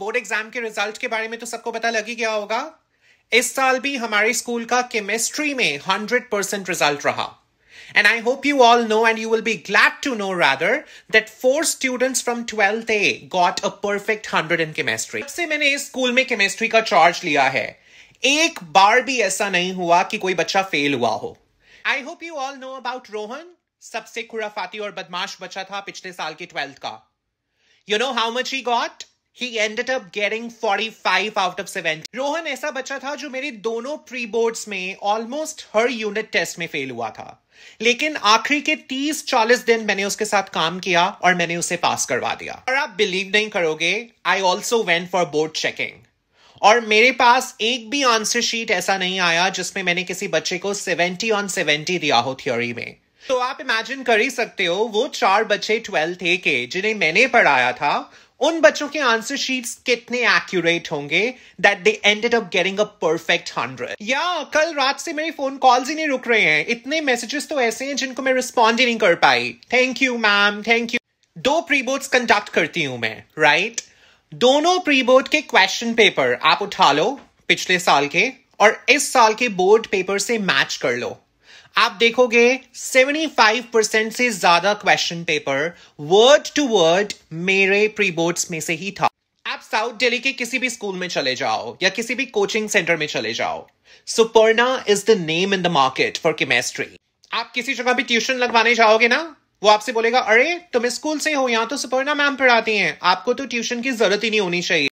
Board exam के result के बारे में तो सबको पता लग ही गया होगा इस साल भी हमारे स्कूल का केमिस्ट्री में हंड्रेड परसेंट रिजल्ट रहा and I hope you all know and you will be glad to know rather that four students from twelfth A got a perfect hundred in chemistry से मैंने इस school में chemistry का charge लिया है एक बार भी ऐसा नहीं हुआ कि कोई बच्चा फेल हुआ हो I hope you all know about Rohan सबसे खुराफाती और बदमाश बच्चा था पिछले साल के ट्वेल्थ का you know how much he got he ended up getting 45 out of 70 Rohan ऐसा बच्चा था जो मेरे दोनों प्री बोर्ड्स में ऑलमोस्ट हर यूनिट टेस्ट में फेल हुआ था लेकिन आखिरी के 30-40 दिन मैंने उसके साथ काम किया और मैंने उसे पास करवा दिया और आप बिलीव नहीं करोगे I also went for board checking और मेरे पास एक भी आंसर शीट ऐसा नहीं आया जिसमें मैंने किसी बच्चे को 70 ऑन 70 दिया हो थ्योरी में तो आप इमेजिन कर ही सकते हो वो चार बच्चे ट्वेल्थ थे के जिन्हें मैंने पढ़ाया था उन बच्चों के आंसर शीट्स कितने एक्यूरेट होंगे that they ended up getting a perfect hundred या कल रात से मेरे फोन कॉल्स ही नहीं रुक रहे हैं इतने मैसेजेस तो ऐसे हैं जिनको मैं रिस्पॉन्ड ही नहीं कर पाई thank you ma'am thank you दो प्री बोर्ड्स कंडक्ट करती हूं मैं राइट right? दोनों प्री बोर्ड के क्वेश्चन पेपर आप उठा लो पिछले साल के और इस साल के बोर्ड पेपर से मैच कर लो आप देखोगे 75 परसेंट से ज्यादा question paper word to word मेरे प्री बोर्ड में से ही था आप साउथ दिल्ली के किसी भी स्कूल में चले जाओ या किसी भी कोचिंग सेंटर में चले जाओ Suparna is the name in the market for chemistry आप किसी जगह भी ट्यूशन लगवाने जाओगे ना वो आपसे बोलेगा अरे तुम स्कूल से हो यहां तो सुपर्णा मैम पढ़ाती हैं आपको तो ट्यूशन की जरूरत ही नहीं होनी चाहिए